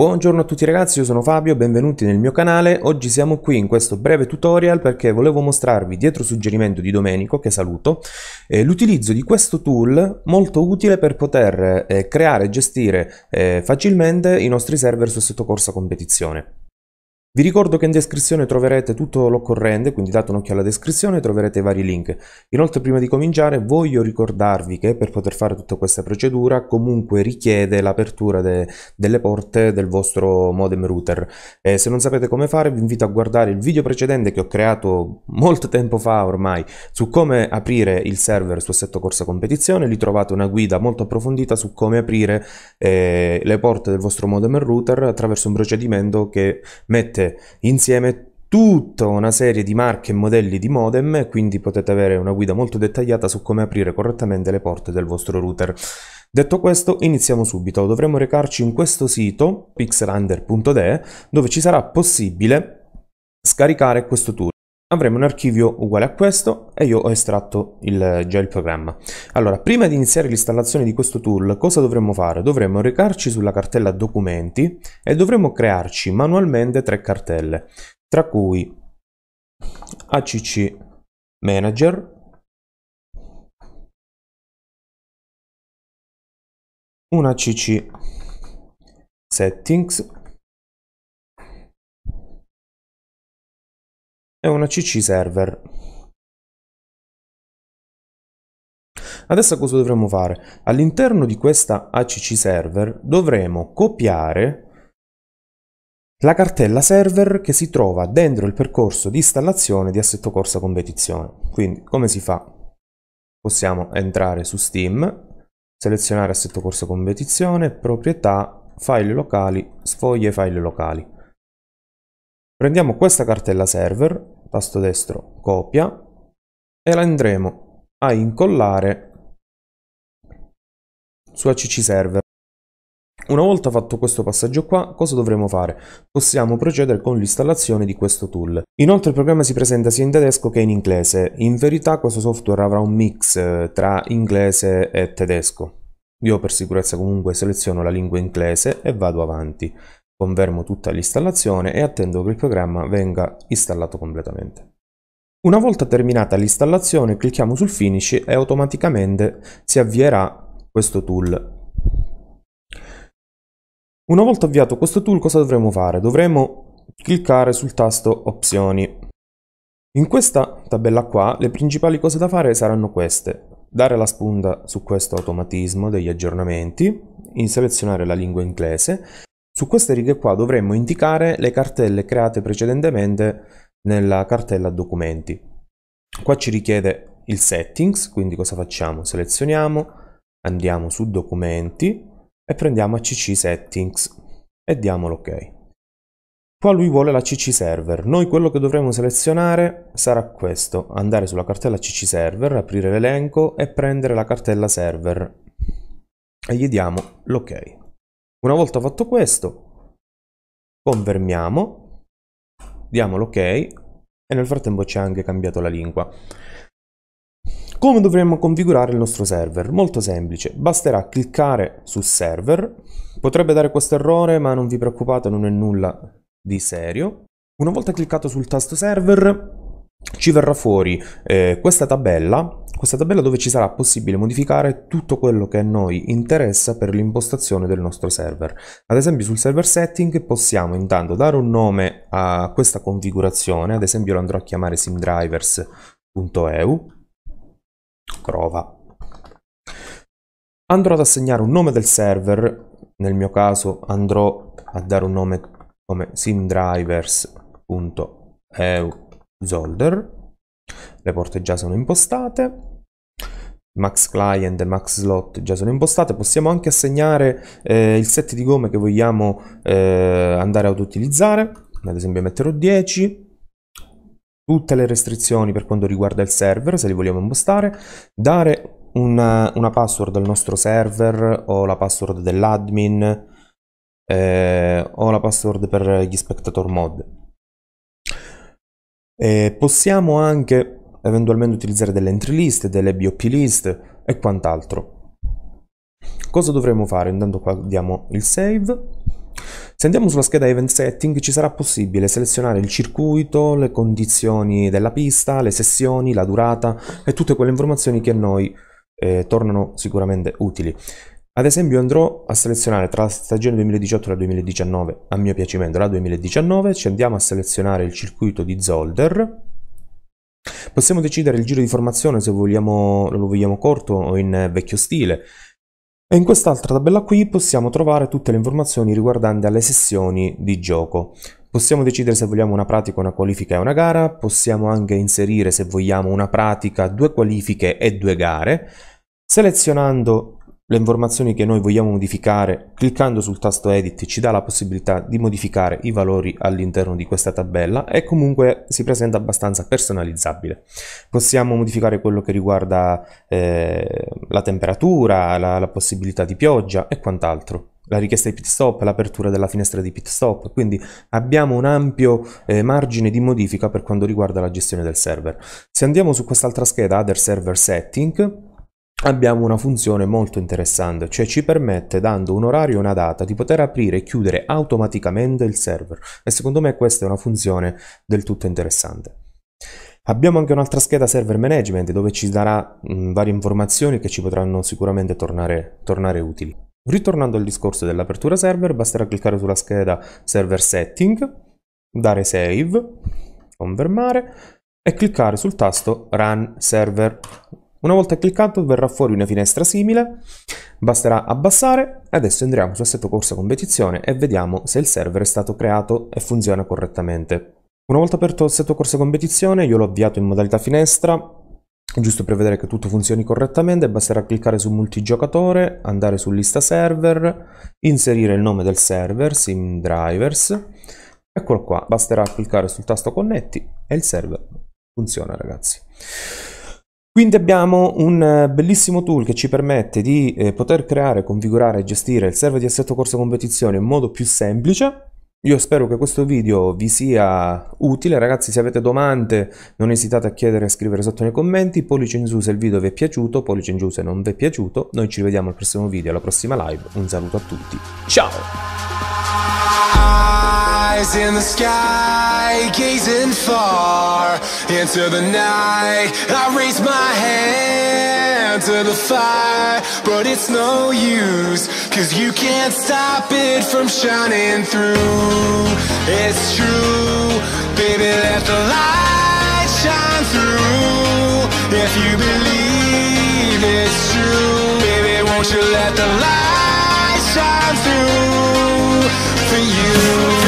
Buongiorno a tutti ragazzi, io sono Fabio, benvenuti nel mio canale. Oggi siamo qui in questo breve tutorial perché volevo mostrarvi, dietro suggerimento di Domenico, che saluto, eh, l'utilizzo di questo tool molto utile per poter eh, creare e gestire eh, facilmente i nostri server su sottocorsa competizione. Vi ricordo che in descrizione troverete tutto l'occorrente, quindi date un'occhiata alla descrizione e troverete i vari link. Inoltre prima di cominciare voglio ricordarvi che per poter fare tutta questa procedura comunque richiede l'apertura de delle porte del vostro modem router. E se non sapete come fare vi invito a guardare il video precedente che ho creato molto tempo fa ormai su come aprire il server su Assetto Corsa Competizione, lì trovate una guida molto approfondita su come aprire eh, le porte del vostro modem router attraverso un procedimento che mette ovviamente insieme tutta una serie di marche e modelli di modem, quindi potete avere una guida molto dettagliata su come aprire correttamente le porte del vostro router. Detto questo, iniziamo subito. Dovremo recarci in questo sito pixelander.de dove ci sarà possibile scaricare questo tool avremo un archivio uguale a questo e io ho estratto il, già il programma. Allora, prima di iniziare l'installazione di questo tool, cosa dovremmo fare? Dovremmo recarci sulla cartella documenti e dovremmo crearci manualmente tre cartelle, tra cui ACC Manager, una ACC Settings è una CC server. Adesso cosa dovremmo fare? All'interno di questa ACC server dovremo copiare la cartella server che si trova dentro il percorso di installazione di assetto corsa competizione. Quindi come si fa? Possiamo entrare su Steam, selezionare assetto corsa competizione, proprietà, file locali, sfoglie file locali. Prendiamo questa cartella server, tasto destro, copia, e la andremo a incollare su ACC server. Una volta fatto questo passaggio qua, cosa dovremo fare? Possiamo procedere con l'installazione di questo tool. Inoltre il programma si presenta sia in tedesco che in inglese. In verità questo software avrà un mix eh, tra inglese e tedesco. Io per sicurezza comunque seleziono la lingua inglese e vado avanti. Confermo tutta l'installazione e attendo che il programma venga installato completamente. Una volta terminata l'installazione clicchiamo sul Finish e automaticamente si avvierà questo tool. Una volta avviato questo tool cosa dovremo fare? Dovremo cliccare sul tasto Opzioni. In questa tabella qua le principali cose da fare saranno queste. Dare la spunta su questo automatismo degli aggiornamenti, selezionare la lingua inglese su queste righe qua dovremmo indicare le cartelle create precedentemente nella cartella documenti. Qua ci richiede il settings, quindi cosa facciamo? Selezioniamo, andiamo su documenti e prendiamo ACC settings e diamo l'ok. Qua lui vuole la CC server, noi quello che dovremo selezionare sarà questo, andare sulla cartella CC server, aprire l'elenco e prendere la cartella server e gli diamo l'ok. Una volta fatto questo, confermiamo, diamo l'ok e nel frattempo ci ha anche cambiato la lingua. Come dovremmo configurare il nostro server? Molto semplice, basterà cliccare su server, potrebbe dare questo errore ma non vi preoccupate non è nulla di serio. Una volta cliccato sul tasto server ci verrà fuori eh, questa tabella questa tabella dove ci sarà possibile modificare tutto quello che a noi interessa per l'impostazione del nostro server. Ad esempio sul server setting possiamo intanto dare un nome a questa configurazione, ad esempio lo andrò a chiamare simdrivers.eu, crova. Andrò ad assegnare un nome del server, nel mio caso andrò a dare un nome come simdrivers.eu Zolder, le porte già sono impostate, max client e max slot già sono impostate, possiamo anche assegnare eh, il set di gomme che vogliamo eh, andare ad utilizzare, ad esempio metterò 10, tutte le restrizioni per quanto riguarda il server, se li vogliamo impostare, dare una, una password al nostro server o la password dell'admin eh, o la password per gli spectator mod. E possiamo anche eventualmente utilizzare delle entry list, delle BOP list e quant'altro. Cosa dovremmo fare? Intanto qua diamo il save. Se andiamo sulla scheda event setting ci sarà possibile selezionare il circuito, le condizioni della pista, le sessioni, la durata e tutte quelle informazioni che a noi eh, tornano sicuramente utili. Ad esempio andrò a selezionare tra la stagione 2018 e la 2019, a mio piacimento la 2019, ci andiamo a selezionare il circuito di Zolder, possiamo decidere il giro di formazione se vogliamo, lo vogliamo corto o in vecchio stile, e in quest'altra tabella qui possiamo trovare tutte le informazioni riguardanti alle sessioni di gioco. Possiamo decidere se vogliamo una pratica, una qualifica e una gara, possiamo anche inserire se vogliamo una pratica, due qualifiche e due gare, selezionando le informazioni che noi vogliamo modificare, cliccando sul tasto edit ci dà la possibilità di modificare i valori all'interno di questa tabella e comunque si presenta abbastanza personalizzabile. Possiamo modificare quello che riguarda eh, la temperatura, la, la possibilità di pioggia e quant'altro la richiesta di pit stop, l'apertura della finestra di pit stop, quindi abbiamo un ampio eh, margine di modifica per quanto riguarda la gestione del server. Se andiamo su quest'altra scheda, Other Server Setting, abbiamo una funzione molto interessante, cioè ci permette, dando un orario e una data, di poter aprire e chiudere automaticamente il server. E secondo me questa è una funzione del tutto interessante. Abbiamo anche un'altra scheda server management dove ci darà mh, mm, varie informazioni che ci potranno sicuramente tornare, tornare utili. Ritornando al discorso dell'apertura server, basterà cliccare sulla scheda server setting, dare save, confermare e cliccare sul tasto run server una volta cliccato verrà fuori una finestra simile, basterà abbassare, adesso entriamo su assetto corsa competizione e vediamo se il server è stato creato e funziona correttamente. Una volta aperto assetto corsa competizione io l'ho avviato in modalità finestra, giusto per vedere che tutto funzioni correttamente basterà cliccare su multigiocatore, andare su lista server, inserire il nome del server, sim drivers, eccolo qua, basterà cliccare sul tasto connetti e il server funziona ragazzi. Quindi abbiamo un eh, bellissimo tool che ci permette di eh, poter creare, configurare e gestire il server di assetto corsa competizione in modo più semplice. Io spero che questo video vi sia utile, ragazzi se avete domande non esitate a chiedere e a scrivere sotto nei commenti, pollice in giù se il video vi è piaciuto, pollice in giù se non vi è piaciuto, noi ci vediamo al prossimo video, alla prossima live, un saluto a tutti, ciao! eyes in the sky, gazing far into the night. I raise my hand to the fire, but it's no use, cause you can't stop it from shining through. It's true, baby, let the light shine through. If you believe it's true, baby, won't you let the light shine through for you?